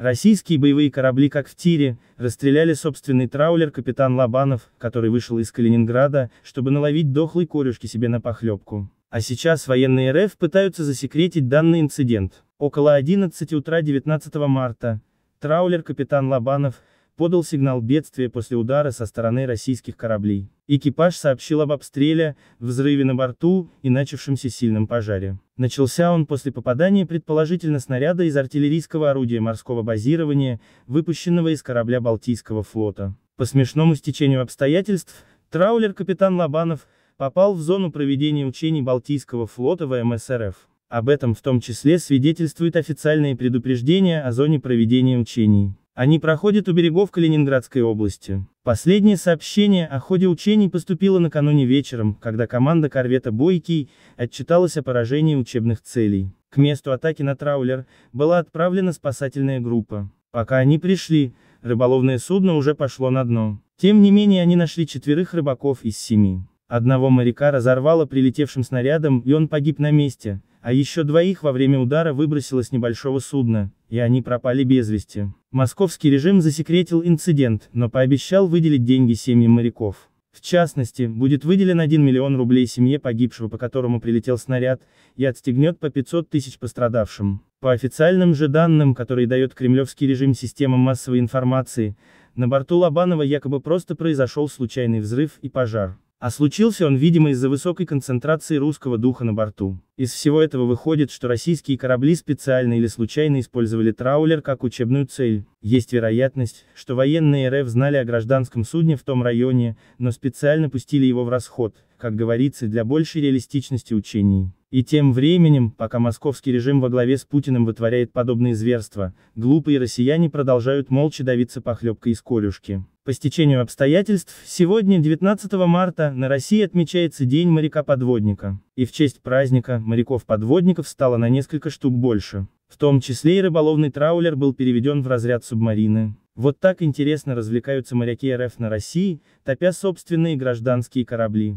Российские боевые корабли как в тире, расстреляли собственный траулер капитан Лобанов, который вышел из Калининграда, чтобы наловить дохлой корюшки себе на похлебку. А сейчас военные РФ пытаются засекретить данный инцидент. Около 11 утра 19 марта, траулер капитан Лобанов, подал сигнал бедствия после удара со стороны российских кораблей. Экипаж сообщил об обстреле, взрыве на борту и начавшемся сильном пожаре. Начался он после попадания предположительно снаряда из артиллерийского орудия морского базирования, выпущенного из корабля Балтийского флота. По смешному стечению обстоятельств, траулер капитан Лобанов попал в зону проведения учений Балтийского флота ВМС РФ. Об этом в том числе свидетельствуют официальные предупреждения о зоне проведения учений. Они проходят у берегов Калининградской области. Последнее сообщение о ходе учений поступило накануне вечером, когда команда корвета «Бойкий» отчиталась о поражении учебных целей. К месту атаки на траулер была отправлена спасательная группа. Пока они пришли, рыболовное судно уже пошло на дно. Тем не менее они нашли четверых рыбаков из семи. Одного моряка разорвало прилетевшим снарядом, и он погиб на месте, а еще двоих во время удара выбросило с небольшого судна, и они пропали без вести. Московский режим засекретил инцидент, но пообещал выделить деньги семьям моряков. В частности, будет выделен 1 миллион рублей семье погибшего, по которому прилетел снаряд, и отстегнет по 500 тысяч пострадавшим. По официальным же данным, которые дает кремлевский режим системам массовой информации, на борту Лобанова якобы просто произошел случайный взрыв и пожар. А случился он, видимо, из-за высокой концентрации русского духа на борту. Из всего этого выходит, что российские корабли специально или случайно использовали траулер как учебную цель. Есть вероятность, что военные РФ знали о гражданском судне в том районе, но специально пустили его в расход, как говорится, для большей реалистичности учений. И тем временем, пока московский режим во главе с Путиным вытворяет подобные зверства, глупые россияне продолжают молча давиться похлебкой из колюшки. По стечению обстоятельств, сегодня, 19 марта, на России отмечается День моряка-подводника. И в честь праздника, моряков-подводников стало на несколько штук больше. В том числе и рыболовный траулер был переведен в разряд субмарины. Вот так интересно развлекаются моряки РФ на России, топя собственные гражданские корабли.